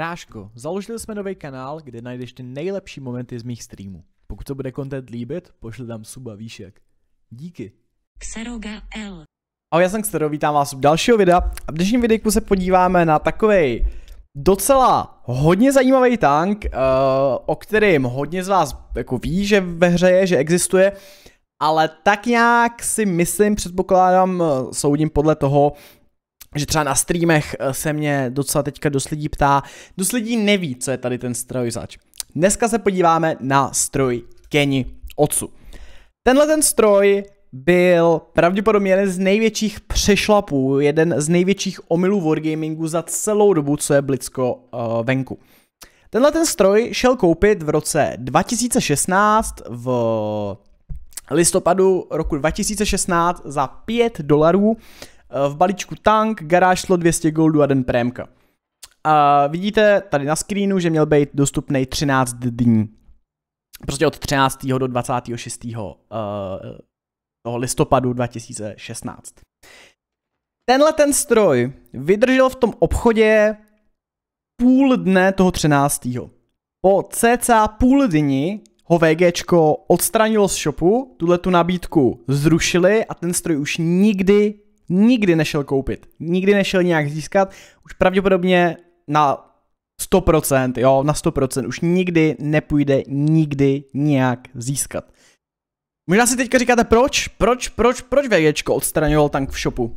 Bráško, založili jsme nový kanál, kde najdeš ty nejlepší momenty z mých streamů. Pokud to bude content líbit, pošli tam suba výšek. Díky. Xeroga L. Ahoj, já jsem Xero, vítám vás u dalšího videa. A v dnešním videjku se podíváme na takový docela hodně zajímavý tank, eh, o kterém hodně z vás jako ví, že ve hře je, že existuje, ale tak nějak si myslím, předpokládám, eh, soudím podle toho, že třeba na streamech eh, se mě docela teďka dost lidí ptá, dost lidí neví, co je tady ten stroj zač. Dneska se podíváme na stroj Kenny Otsu. Tenhle ten stroj byl pravděpodobně jeden z největších přešlapů, jeden z největších omylů wargamingu za celou dobu, co je blízko uh, eh, venku. Tenhle ten stroj šel koupit v roce 2016 v listopadu roku 2016 za 5 dolarů Eh, v balíčku tank, garáž šlo 200 goldů a den prémka. A vidíte tady na screenu, že měl být dostupný 13 dní. Prostě od 13. do 26. Uh, eh, toho listopadu 2016. Tenhle ten stroj vydržel v tom obchodě půl dne toho 13. Po cca půl dni ho VGčko odstranilo z shopu, tuhle tu nabídku zrušili a ten stroj už nikdy nikdy nešel koupit, nikdy nešel nějak získat, už pravděpodobně na 100%, jo, na 100% už nikdy nepůjde nikdy nějak získat. Možná si teďka říkáte, proč, proč, proč, proč VGčko odstraňoval tank v shopu?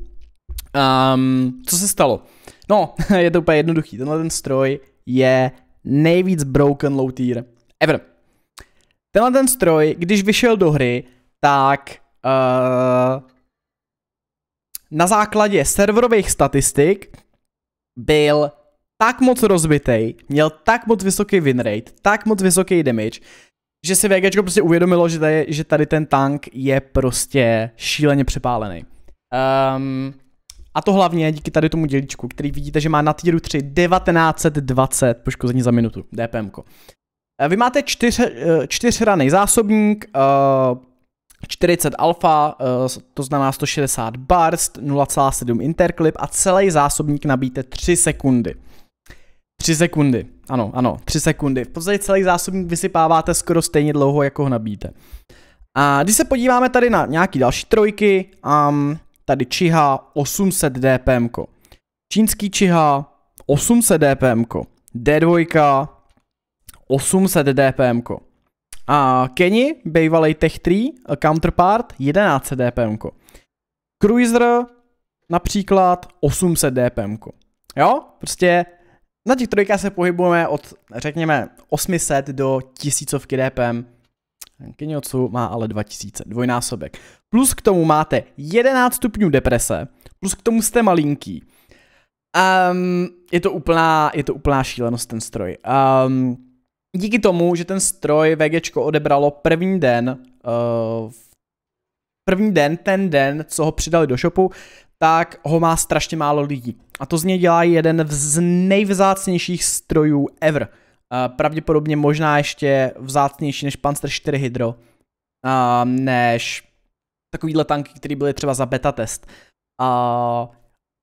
Um, co se stalo? No, je to úplně jednoduchý, tenhle ten stroj je nejvíc broken low tier ever. Tenhle ten stroj, když vyšel do hry, tak uh, na základě serverových statistik byl tak moc rozbitej, měl tak moc vysoký winrate, tak moc vysoký damage, že si VG prostě uvědomilo, že tady, že tady ten tank je prostě šíleně přepálený. Um, a to hlavně díky tady tomu dělíčku, který vidíte, že má na týru 3 1920 poškození za minutu, DPM. -ko. Vy máte eh, čtyř, čtyř zásobník, uh, 40 alfa, eh, to znamená 160 barst 0,7 interklip a celý zásobník nabíte 3 sekundy. 3 sekundy, ano, ano, 3 sekundy. V podstatě celý zásobník vysypáváte skoro stejně dlouho, jako ho nabíte. A když se podíváme tady na nějaký další trojky, um, tady Čiha 800 dpm. -ko. Čínský Čiha 800 dpm. -ko. D2 800 dpm. -ko. A Kenny, bývalý Tech 3, Counterpart, 11 DPM. Cruiser, například 800 DPM. Jo, prostě na těch trojkách se pohybujeme od, řekněme, 800 do 1000 DPM. Kenny Otsu má ale 2000, dvojnásobek. Plus k tomu máte 11 stupňů deprese, plus k tomu jste malinký. Um, je, to úplná, je to úplná šílenost ten stroj. Um, díky tomu, že ten stroj VGčko odebralo první den, uh, první den, ten den, co ho přidali do shopu, tak ho má strašně málo lidí. A to z něj dělá jeden z nejvzácnějších strojů ever. Uh, pravděpodobně možná ještě vzácnější než Panzer 4 Hydro, uh, než takovýhle tanky, které byly třeba za beta test. Uh,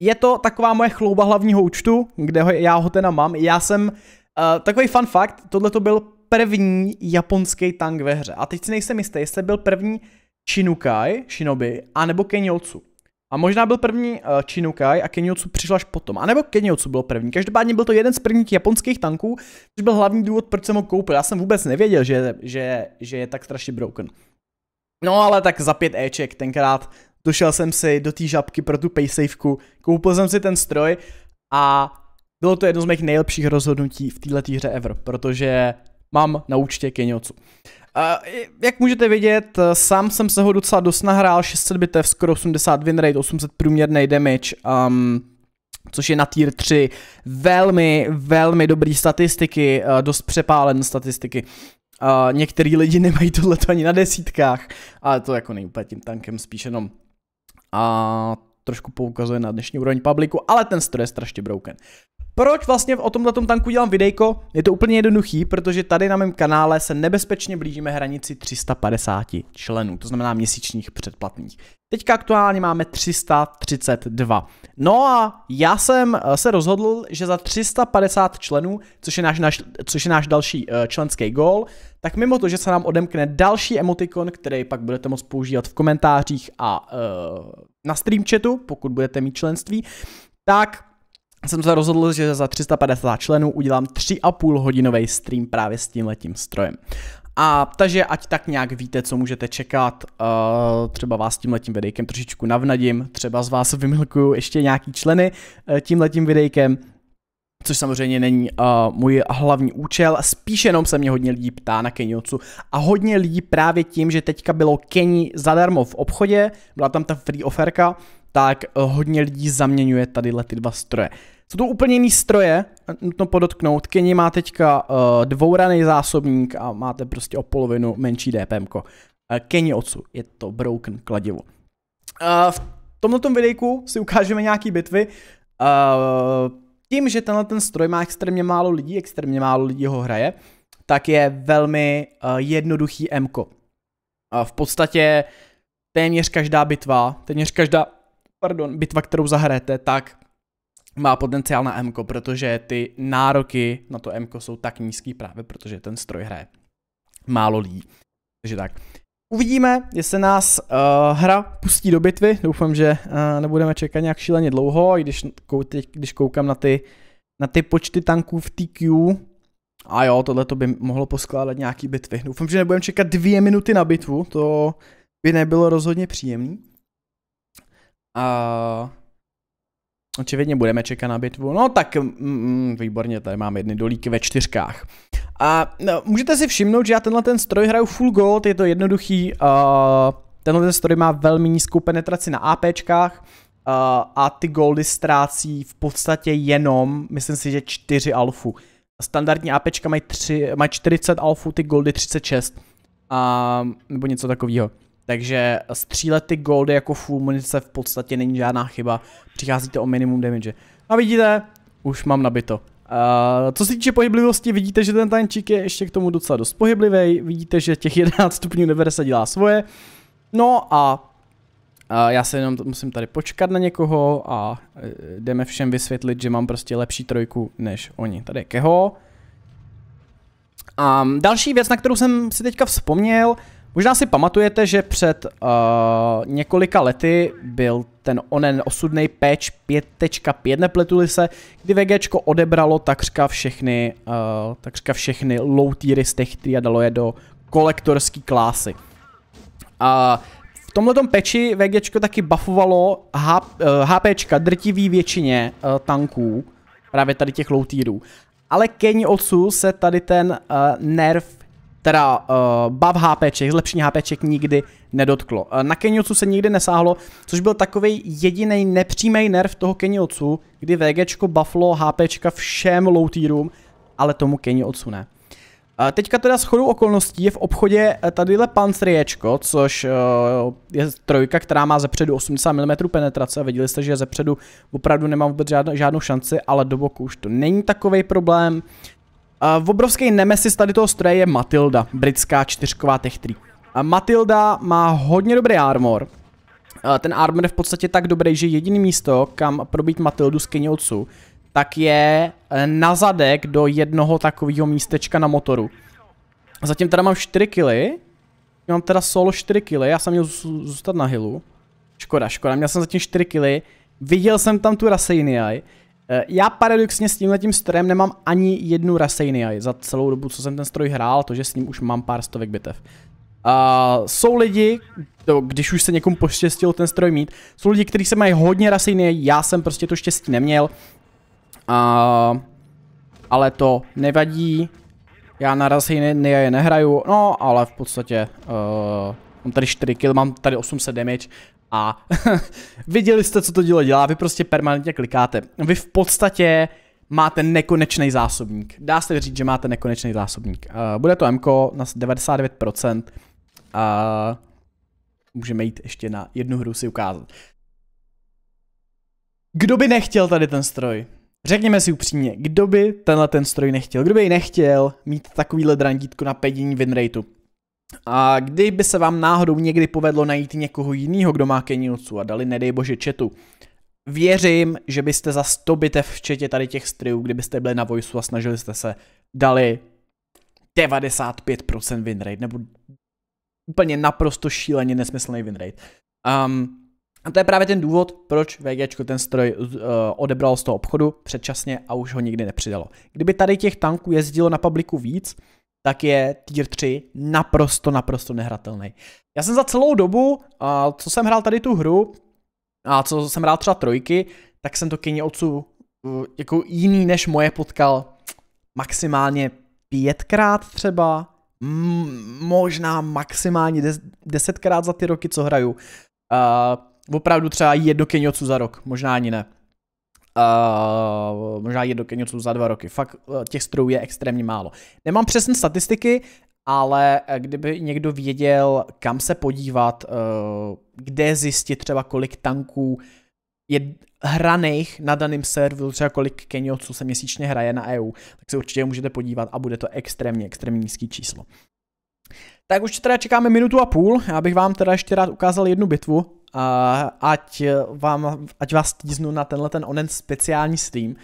je to taková moje chlouba hlavního účtu, kde ho, já ho teda mám. Já jsem Uh, eh, takový fun fact, tohle to byl první japonský tank ve hře. A teď si nejsem jistý, jestli byl první Chinukai, Shinobi, anebo Kenyotsu. A možná byl první uh, eh, Chinukai a Kenyotsu přišla až potom. A nebo Kenyotsu byl první. Každopádně byl to jeden z prvních japonských tanků, což byl hlavní důvod, proč jsem ho koupil. Já jsem vůbec nevěděl, že, že, že je tak strašně broken. No ale tak za pět Eček tenkrát došel jsem si do té žabky pro tu paysafeku, koupil jsem si ten stroj a bylo to jedno z mých nejlepších rozhodnutí v této hře ever, protože mám na účtě Kenyocu. Jak můžete vidět, sám jsem se ho docela dost nahrál, 600 bitev, skoro 80 winrate, 800 průměrný damage, um, což je na tier 3 velmi, velmi dobrý statistiky, eh, dost přepálen statistiky. Uh, některý lidi nemají tohleto ani na desítkách, ale to jako nejúplně tím tankem, spíš jenom a trošku poukazuje na dnešní úroveň publiku, ale ten stroj je strašně broken. Proč vlastně o tomhle tanku dělám videjko? Je to úplně jednoduchý, protože tady na mém kanále se nebezpečně blížíme hranici 350 členů, to znamená měsíčních předplatných. Teďka aktuálně máme 332. No a já jsem eh, se rozhodl, že za 350 členů, což je náš, naš, což je náš další eh, členský gól, tak mimo to, že se nám odemkne další emotikon, který pak budete moct používat v komentářích a uh, na stream chatu, pokud budete mít členství, tak jsem se rozhodl, že za 350 členů udělám 3,5 hodinový stream právě s tím letím strojem. A takže ať tak nějak víte, co můžete čekat, uh, třeba vás tím letím videjkem trošičku navnadím, třeba z vás vymilkuju ještě nějaký členy uh, letím videjkem, což samozřejmě není uh, můj hlavní účel, spíš jenom se mě hodně lidí ptá na Kenyocu a hodně lidí právě tím, že teďka bylo Keni zadarmo v obchodě, byla tam ta free oferka, tak eh, hodně lidí zaměňuje tady ty dva stroje. Jsou to úplně jiný stroje, eh, nutno podotknout. Kenny má teďka uh, dvouraný zásobník a máte prostě o polovinu menší DPM. -ko. Uh, Kenny Otsu, je to broken kladivo. Uh, v tomto videjku si ukážeme nějaký bitvy. Uh, tím, že tenhle ten stroj má extrémně málo lidí, extrémně málo lidí ho hraje, tak je velmi uh, jednoduchý Mko. Uh, v podstatě téměř každá bitva, téměř každá pardon, bitva, kterou zahrajete, tak má potenciál na M, protože ty nároky na to M jsou tak nízký právě, protože ten stroj hraje málo lidí. Takže tak. Uvidíme, jestli nás uh, hra pustí do bitvy. Doufám, že uh, nebudeme čekat nějak šíleně dlouho, i když, kou, teď, když koukám na ty, na ty počty tanků v TQ. A jo, tohle to by mohlo poskládat nějaký bitvy. Doufám, že nebudeme čekat dvě minuty na bitvu, to by nebylo rozhodně příjemné. A Očividně budeme čekat na bitvu. No tak, mm, mm výborně, tady mám jedny dolíky ve čtyřkách. A no, můžete si všimnout, že já tenhle ten stroj hraju full gold, je to jednoduchý. Uh, tenhle ten stroj má velmi nízkou penetraci na APčkách uh, a ty goldy ztrácí v podstatě jenom, myslím si, že 4 alfu. Standardní APčka mají, 3, mají 40 alfu, ty goldy 36. Uh, nebo něco takového. Takže střílet ty goldy jako full munice v podstatě není žádná chyba. Přicházíte o minimum damage. A vidíte, už mám nabito. Uh, co se týče pohyblivosti, vidíte, že ten tančík je ještě k tomu docela dost pohyblivý. Vidíte, že těch 11 stupňů se dělá svoje. No a uh, já se jenom musím tady počkat na někoho a eh, jdeme všem vysvětlit, že mám prostě lepší trojku než oni. Tady je Keho. Um, další věc, na kterou jsem si teďka vzpomněl, Možná si pamatujete, že před uh, několika lety byl ten onen osudný patch 5.5, nepletuli se, kdy VGčko odebralo takřka všechny, uh, takřka všechny low tiery z těch a dalo je do kolektorský klásy. A v tom peči VGčko taky buffovalo H, uh, drtivý většině uh, tanků, právě tady těch low tierů. Ale Kenny Otsu se tady ten uh, nerv teda uh, bav HPček, zlepšení HPček nikdy nedotklo. Uh, na Kenyocu se nikdy nesáhlo, což byl takový jediný nepřímý nerv toho Kenyocu, kdy VGčko bufflo HPčka všem low tierům, ale tomu Kenyocu ne. Eh, teďka teda shodou okolností je v obchodě tadyhle panstriečko, což je trojka, která má zepředu 80 mm penetrace. Viděli jste, že zepředu opravdu nemá vůbec žádnou, žádnou šanci, ale do boku už to není takový problém. V obrovský nemesis tady toho stroje je Matilda, britská čtyřková 3. Matilda má hodně dobrý armor. Ten armor je v podstatě tak dobrý, že jediný místo, kam probít Matildu z Kenyoucu, tak je eh, na zadek do jednoho takového místečka na motoru. Zatím teda mám 4 kily. Mám teda solo 4 kily, já jsem měl zůstat na hilu. Škoda, škoda, měl jsem zatím 4 kily. Viděl jsem tam tu Raseinii Eh, já paradoxně s tímhletím strojem nemám ani jednu Raseinii za celou dobu, co jsem ten stroj hrál, to, že s ním už mám pár stovek bitev. Uh, jsou lidi, to, když už se někomu poštěstilo ten stroj mít, jsou lidi, kteří se mají hodně rasejny, já jsem prostě to štěstí neměl. Uh, ale to nevadí, já na je nehraju, no ale v podstatě uh, Mám tady 4 kill, mám tady 800 damage a viděli jste, co to dílo dělá, vy prostě permanentně klikáte. Vy v podstatě máte nekonečný zásobník. Dá se říct, že máte nekonečný zásobník. Uh, bude to MK na 99%. Uh, eh, můžeme jít ještě na jednu hru si ukázat. Kdo by nechtěl tady ten stroj? Řekněme si upřímně, kdo by tenhle ten stroj nechtěl? Kdo by nechtěl mít takovýhle drandítko na pedění winrateu? A kdyby se vám náhodou někdy povedlo najít někoho jiného, kdo má Kenyotsu a dali, nedej bože, četu, věřím, že byste za 100 bitev v četě tady těch strijů, kdybyste byli na voisu a snažili jste se, dali 95% winrate, nebo úplně naprosto šíleně nesmyslný winrate. Um, a to je právě ten důvod, proč VGčko ten stroj uh, odebral z toho obchodu předčasně a už ho nikdy nepřidalo. Kdyby tady těch tanků jezdilo na publiku víc, tak je tier 3 naprosto, naprosto nehratelný. Já jsem za celou dobu, co jsem hrál tady tu hru, a co jsem hrál třeba trojky, tak jsem to kyně otců uh, jako jiný než moje potkal maximálně pětkrát třeba, možná maximálně des- desetkrát za ty roky, co hraju. Uh, opravdu třeba jedno kyně otců za rok, možná ani ne. Uh, možná je do něco za dva roky. Fakt uh, těch strojů je extrémně málo. Nemám přesné statistiky, ale eh, kdyby někdo věděl, kam se podívat, uh, kde zjistit třeba kolik tanků je hraných na daném serveru, třeba kolik Kenyoců se měsíčně hraje na EU, tak se určitě můžete podívat a bude to extrémně, extrémně nízký číslo. Tak už teda čekáme minutu a půl, já bych vám teda ještě rád ukázal jednu bitvu, a ať, vám, ať vás stíznu na tenhle ten onen speciální stream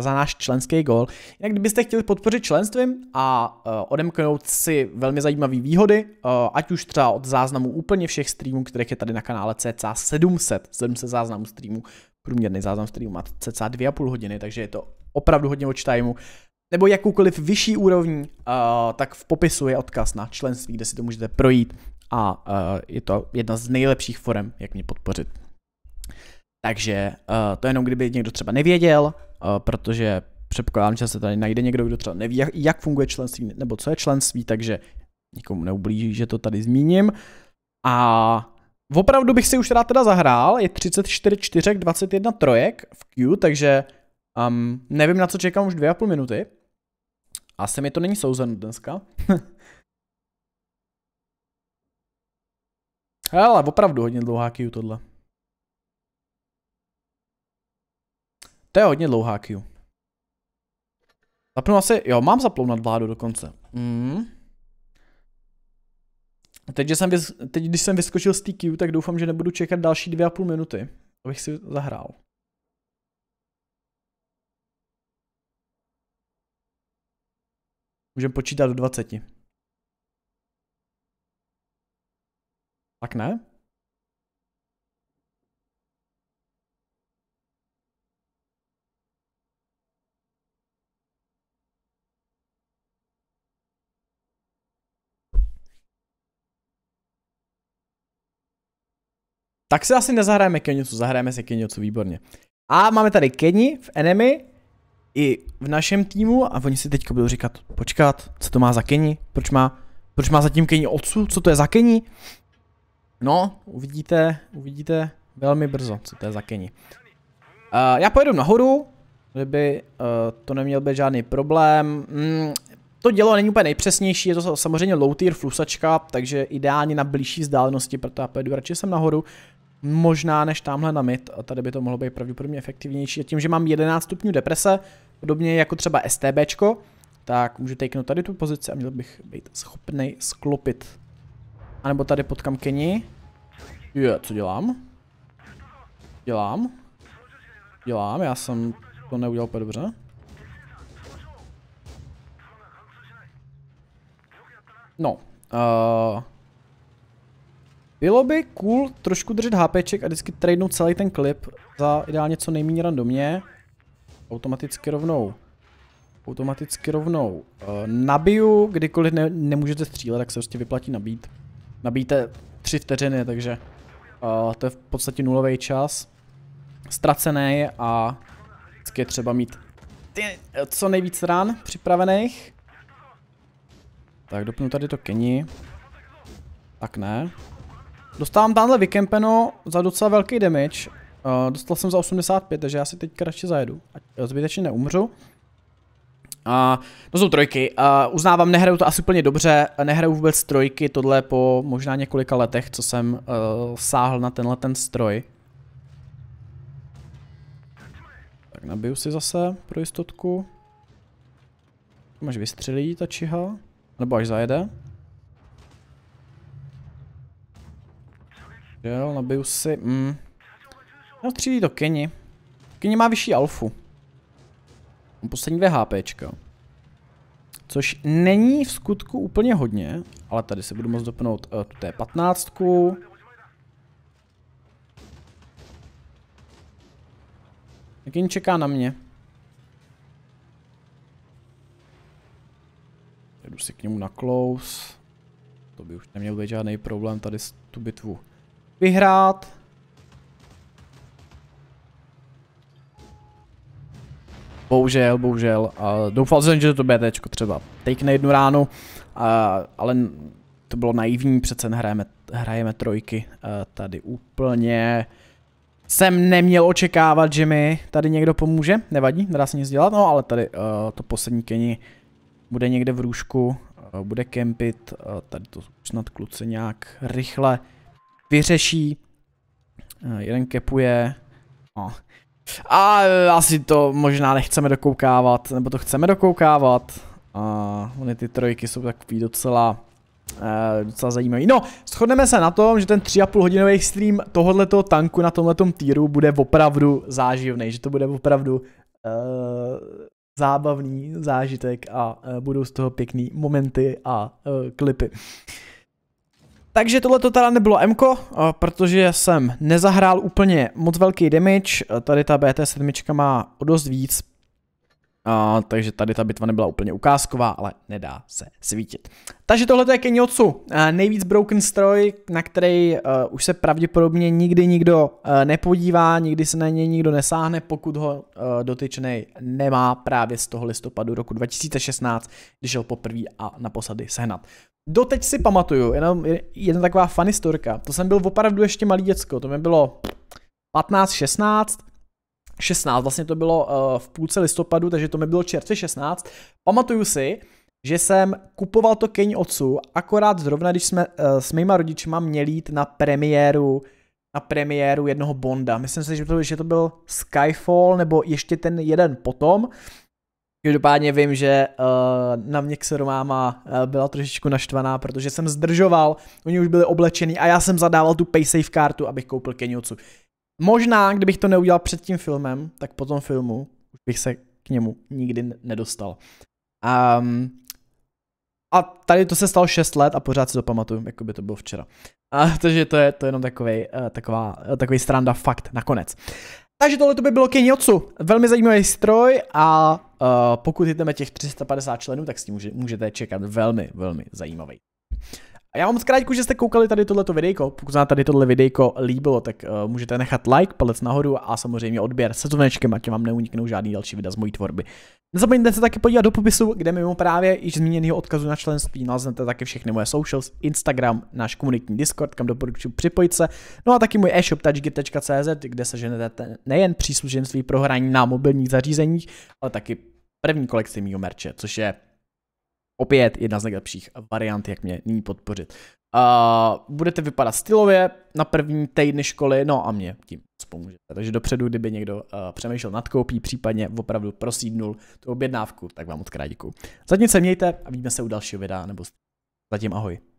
za náš členský gol. Jinak kdybyste chtěli podpořit členstvím a uh, odemknout si velmi zajímavé výhody, uh, ať už třeba od záznamů úplně všech streamů, kterých je tady na kanále cca 700, 700 záznamů streamů, průměrný záznam streamu má cca 2,5 hodiny, takže je to opravdu hodně watch timeu, nebo jakoukoliv vyšší úrovní, uh, tak v popisu je odkaz na členství, kde si to můžete projít a eh, je to jedna z nejlepších forem, jak mě podpořit. Takže eh, to jenom kdyby někdo třeba nevěděl, eh, protože předpokládám, že se tady najde někdo, kdo třeba neví, jak, jak funguje členství nebo co je členství, takže nikomu neublíží, že to tady zmíním. A opravdu bych si už rád teda zahrál, je 34 čtyřek, 21 trojek v Q, takže um, nevím na co čekám už dvě a půl minuty. Asi mi to není souzeno dneska. Hele, opravdu hodně dlouhá Q tohle. To je hodně dlouhá Q. Zapnu asi, jo, mám zaplounat vládu dokonce. Mm. Teď, že jsem vys, teď, když jsem vyskočil z TQ, tak doufám, že nebudu čekat další dvě a půl minuty, abych si zahrál. Můžeme počítat do 20. Tak ne? Tak si asi nezahrajeme Kenyocu, zahrajeme se Kenyocu, výborně. A máme tady Keni v Enemy, i v našem týmu a oni si teďka budou říkat, počkat, co to má za Keni, proč má, proč má zatím Keni otcu? co to je za Keni? No, uvidíte, uvidíte velmi brzo, co to je za Keni. Uh, já pojedu nahoru, kdyby uh, eh, to neměl být žádný problém. Mm, to dělo není úplně nejpřesnější, je to samozřejmě low tier flusačka, takže ideálně na blížší vzdálenosti, proto já pojedu radši sem nahoru. Možná než tamhle na mid, a tady by to mohlo být pravděpodobně efektivnější. A tím, že mám 11 stupňů deprese, podobně jako třeba STBčko, tak můžu takenout tady tu pozici a měl bych být schopný sklopit a nebo tady potkám Kenny. Je, co dělám? Dělám. Dělám, já jsem to neudělal úplně dobře. No. Uh, bylo by cool trošku držet HPček a vždycky tradenout celý ten klip za ideálně co nejméně randomně. Automaticky rovnou. Automaticky rovnou. Uh, nabiju, kdykoliv ne, nemůžete střílet, tak se prostě vyplatí nabít nabíte 3 vteřiny, takže uh, to je v podstatě nulový čas. Ztracený a vždycky je třeba mít ty, eh, co nejvíc ran připravených. Tak dopnu tady to Keni. Tak ne. Dostávám tamhle vykempeno za docela velký damage. Uh, dostal jsem za 85, takže já si teď radši zajedu. Ať eh, zbytečně neumřu. No to jsou trojky. Uh, uznávám, nehraju to asi úplně dobře, nehraju vůbec trojky, tohle po možná několika letech, co jsem uh, sáhl na tenhle ten stroj. Tak nabiju si zase pro jistotku. Máš vystřelí ta čiha, nebo až zajede. Jo, nabiju si, mm. No, střílí to Kenny. Kenny má vyšší alfu poslední dvě HPčka. Což není v skutku úplně hodně, ale tady se budu moct dopnout uh, tu T15. jen čeká na mě. Jdu si k němu na close. To by už neměl být žádný problém tady tu bitvu vyhrát. Bohužel, bohužel. A doufal jsem, že to BT třeba. Take na jednu ránu, a, ale to bylo naivní, přece hrajeme, hrajeme trojky a tady úplně. Jsem neměl očekávat, že mi tady někdo pomůže, nevadí, nedá se nic dělat, no ale tady uh, to poslední keni bude někde v růžku, uh, bude kempit, uh, tady to snad kluci nějak rychle vyřeší, uh, jeden kepuje, no. A e, asi to možná nechceme dokoukávat, nebo to chceme dokoukávat. A ony ty trojky jsou takový docela e, docela zajímavý. No, shodneme se na tom, že ten 3,5 hodinový stream tohoto tanku na tomhle týru bude opravdu záživný, že to bude opravdu uh, zábavný zážitek a uh, budou z toho pěkný momenty a uh, klipy. Takže tohle to teda nebylo Mko, eh, protože jsem nezahrál úplně moc velký damage, eh, tady ta BT7 má o dost víc, Uh, takže tady ta bitva nebyla úplně ukázková, ale nedá se svítit. Takže tohle je Kenyotsu, uh, eh, nejvíc broken stroj, na který uh, už se pravděpodobně nikdy nikdo uh, nepodívá, nikdy se na něj nikdo nesáhne, pokud ho uh, dotyčnej nemá právě z toho listopadu roku 2016, když šel poprvé a naposledy sehnat. Doteď si pamatuju, jenom jedna taková fanistorka, to jsem byl opravdu ještě malý děcko, to mi bylo 15-16, 16, vlastně to bylo eh, v půlce listopadu, takže to mi bylo červě 16. Pamatuju si, že jsem kupoval to Keň Otcu, akorát zrovna, když jsme eh, s mýma rodičima měli jít na premiéru na premiéru jednoho Bonda. Myslím si, že to, že to byl Skyfall, nebo ještě ten jeden potom. Každopádně vím, že uh, na mě ksero máma uh, byla trošičku naštvaná, protože jsem zdržoval, oni už byli oblečený a já jsem zadával tu paysafe kartu, abych koupil Kenyocu. Možná, kdybych to neudělal před tím filmem, tak po tom filmu už bych se k němu nikdy nedostal. Um, a tady to se stalo 6 let a pořád si to pamatuju, jako by to bylo včera. A, takže to je to je jenom eh, eh, takový uh, taková, uh, takový stranda fakt nakonec. Takže tohle to by bylo Kenyocu. Velmi zajímavý stroj a uh, pokud jdeme těch 350 členů, tak s tím může, můžete čekat velmi, velmi zajímavý. A já vám moc krátku, že jste koukali tady tohleto videjko. Pokud vám tady tohle videjko líbilo, tak uh, můžete nechat like, palec nahoru a samozřejmě odběr se zvonečkem, ať vám neuniknou žádný další videa z mojí tvorby. Nezapomeňte se taky podívat do popisu, kde mimo právě již zmíněného odkazu na členství naleznete taky všechny moje socials, Instagram, náš komunitní Discord, kam doporučuji připojit se, no a taky můj e-shop touchgit.cz, kde se ženete nejen příslušenství pro hraní na mobilních zařízeních, ale taky první kolekci mýho merče, což je Opět jedna z nejlepších variant, jak mě nyní podpořit. Uh, budete vypadat stylově na první týdny školy, no a mě tím spomůžete. Takže dopředu, kdyby někdo uh, přemýšlel nad koupí, případně opravdu prosídnul tu objednávku, tak vám moc krát děkuju. Zatím se mějte a vidíme se u dalšího videa, nebo zatím ahoj.